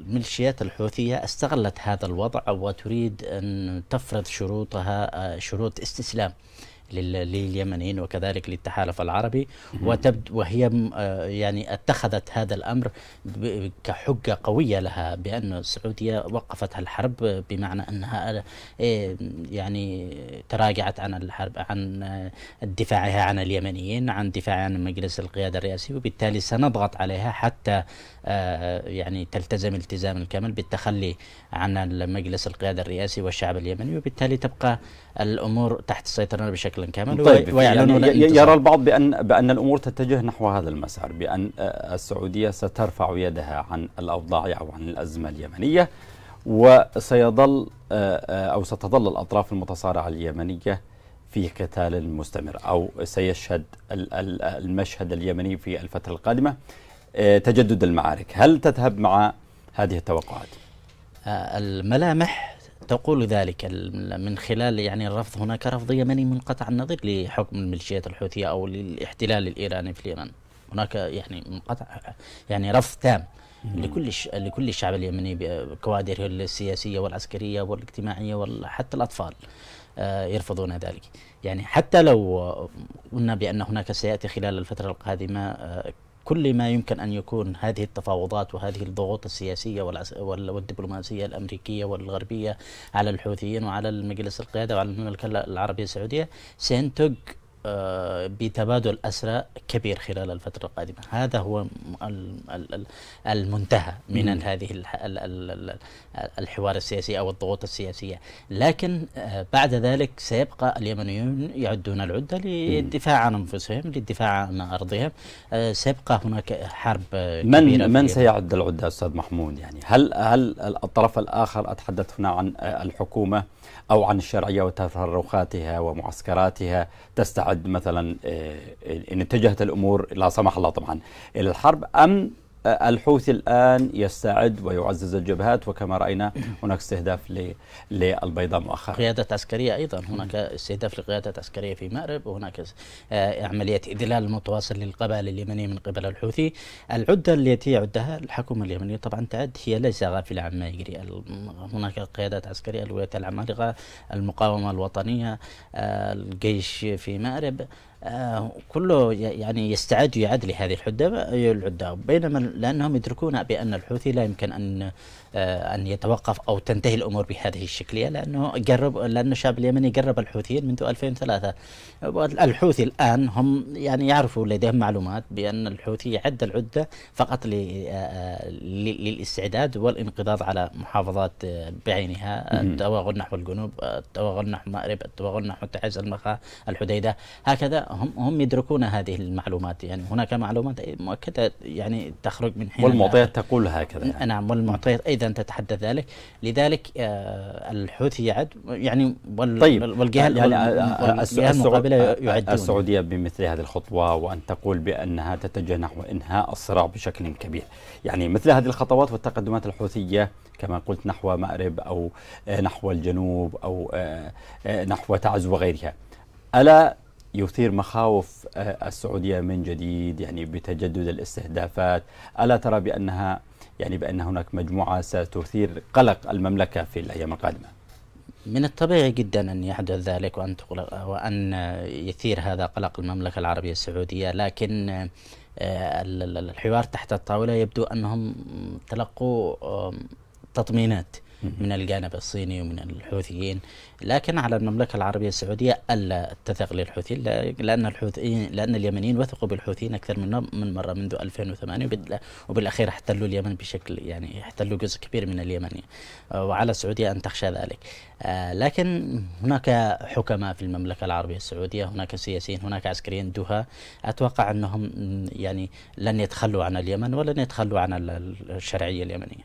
الميليشيات الحوثية استغلت هذا الوضع وتريد أن تفرض شروطها آه، شروط استسلام لليمنيين وكذلك للتحالف العربي وتبد وهي آه، يعني اتخذت هذا الامر كحجه قويه لها بان السعوديه وقفت الحرب بمعنى انها آه، يعني تراجعت عن الحرب عن دفاعها عن اليمنيين عن دفاعها عن مجلس القياده الرئاسي وبالتالي سنضغط عليها حتى آه، يعني تلتزم التزاما كامل بالتخلي عن مجلس القياده الرئاسي والشعب اليمني وبالتالي تبقى الامور تحت سيطرنا بشكل بشكل كامل طيب ويعلنون يعني يرى البعض بأن, بأن الأمور تتجه نحو هذا المسار بأن السعودية سترفع يدها عن الأوضاع أو عن الأزمة اليمنية وسيظل آه، آه، أو ستظل الأطراف المتصارعة اليمنية في قتال مستمر أو سيشهد المشهد اليمني في الفترة القادمة آه، تجدد المعارك هل تذهب مع هذه التوقعات؟ الملامح تقول ذلك من خلال يعني الرفض هناك رفض يمني منقطع النظير لحكم الميليشيات الحوثيه او للاحتلال الايراني في اليمن هناك يعني منقطع يعني رفض تام لكل لكل الشعب اليمني بكوادره السياسيه والعسكريه والاجتماعيه وحتى الاطفال آه، يرفضون ذلك يعني حتى لو قلنا بان هناك سياتي خلال الفتره القادمه آه، كل ما يمكن أن يكون هذه التفاوضات وهذه الضغوط السياسية والدبلوماسية الأمريكية والغربية على الحوثيين وعلى المجلس القيادة وعلى المملكة العربية السعودية سينتج آه، بتبادل أسرى كبير خلال الفترة القادمة هذا هو المنتهى من م. هذه الحوار السياسي أو الضغوط السياسية لكن آه، بعد ذلك سيبقى اليمنيون يعدون العدة للدفاع عن أنفسهم للدفاع عن أرضهم آه، سيبقى هناك حرب من من سيعد العدة أستاذ محمود يعني هل هل الطرف الآخر أتحدث هنا عن الحكومة أو عن الشرعية وتفرخاتها ومعسكراتها تستعد قد مثلا آه، ان اتجهت الامور لا سمح الله طبعا الى الحرب ام الحوثي الآن يستعد ويعزز الجبهات وكما رأينا هناك استهداف للبيضاء مؤخرا قيادات عسكرية أيضا هناك استهداف لقيادات عسكرية في مأرب وهناك آه، عملية اذلال متواصل للقبائل اليمنية من قبل الحوثي العدة التي يعدها الحكومة اليمنية طبعا تعد هي ليس غافلة عما يجري هناك قيادات عسكرية الولايات العمالقة المقاومة الوطنية آه، الجيش في مأرب كله يعني يستعد يعد لهذه الحدة العدة بينما لأنهم يدركون بأن الحوثي لا يمكن أن آه، أن يتوقف أو تنتهي الأمور بهذه الشكلية لأنه قرب لأن الشعب اليمني قرب الحوثيين منذ 2003 الحوثي الآن هم يعني يعرفوا لديهم معلومات بأن الحوثي يعد العدة فقط آه، للاستعداد والانقضاض على محافظات آه، بعينها التوغل نحو الجنوب التوغل نحو مأرب التوغل نحو تعز المخا الحديدة هكذا هم هم يدركون هذه المعلومات يعني هناك معلومات مؤكدة يعني تخرج من حين والمعطيات تقول هكذا يعني. نعم والمعطيات أيضا جيد ان تتحدث ذلك لذلك آه، الحوثي يعد يعني وال طيب والجهه يعني المقابله يعدون السعوديه بمثل هذه الخطوه وان تقول بانها تتجه نحو انهاء الصراع بشكل كبير يعني مثل هذه الخطوات والتقدمات الحوثيه كما قلت نحو مأرب او آه، نحو الجنوب او آه، نحو تعز وغيرها الا يثير مخاوف السعوديه من جديد يعني بتجدد الاستهدافات الا ترى بانها يعني بأن هناك مجموعة ستثير قلق المملكة في الأيام القادمة من الطبيعي جدا أن يحدث ذلك وأن, تقلق وأن يثير هذا قلق المملكة العربية السعودية لكن آه، الحوار تحت الطاولة يبدو أنهم تلقوا تطمينات من الجانب الصيني ومن الحوثيين لكن على المملكة العربية السعودية ألا تثق للحوثيين لأن الحوثيين لأن اليمنيين وثقوا بالحوثيين أكثر من من مرة منذ 2008 وبالأخير احتلوا اليمن بشكل يعني احتلوا جزء كبير من اليمن آه، وعلى السعودية أن تخشى ذلك آه، لكن هناك حكماء في المملكة العربية السعودية هناك سياسيين هناك عسكريين دها أتوقع أنهم يعني لن يتخلوا عن اليمن ولن يتخلوا عن الشرعية اليمنية